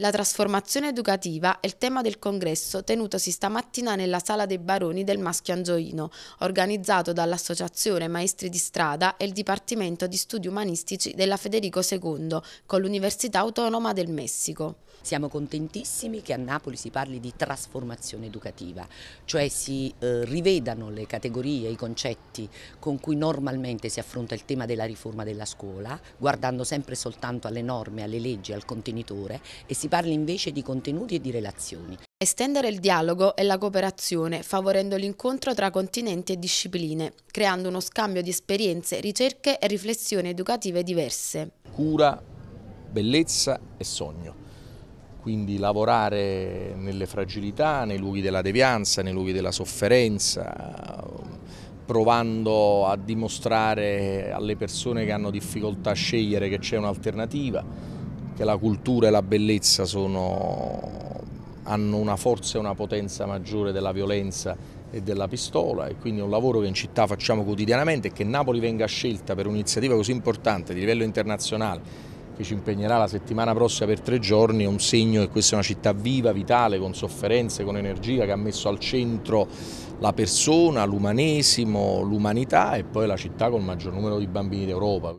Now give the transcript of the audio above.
La trasformazione educativa è il tema del congresso tenutosi stamattina nella Sala dei Baroni del Maschio Angioino, organizzato dall'Associazione Maestri di Strada e il Dipartimento di Studi Umanistici della Federico II con l'Università Autonoma del Messico. Siamo contentissimi che a Napoli si parli di trasformazione educativa, cioè si eh, rivedano le categorie, i concetti con cui normalmente si affronta il tema della riforma della scuola, guardando sempre soltanto alle norme, alle leggi, al contenitore e si si parli invece di contenuti e di relazioni. Estendere il dialogo e la cooperazione, favorendo l'incontro tra continenti e discipline, creando uno scambio di esperienze, ricerche e riflessioni educative diverse. Cura, bellezza e sogno quindi lavorare nelle fragilità, nei luoghi della devianza, nei luoghi della sofferenza, provando a dimostrare alle persone che hanno difficoltà a scegliere che c'è un'alternativa che la cultura e la bellezza sono, hanno una forza e una potenza maggiore della violenza e della pistola e quindi è un lavoro che in città facciamo quotidianamente e che Napoli venga scelta per un'iniziativa così importante di livello internazionale che ci impegnerà la settimana prossima per tre giorni è un segno che questa è una città viva, vitale, con sofferenze, con energia, che ha messo al centro la persona, l'umanesimo, l'umanità e poi la città con il maggior numero di bambini d'Europa.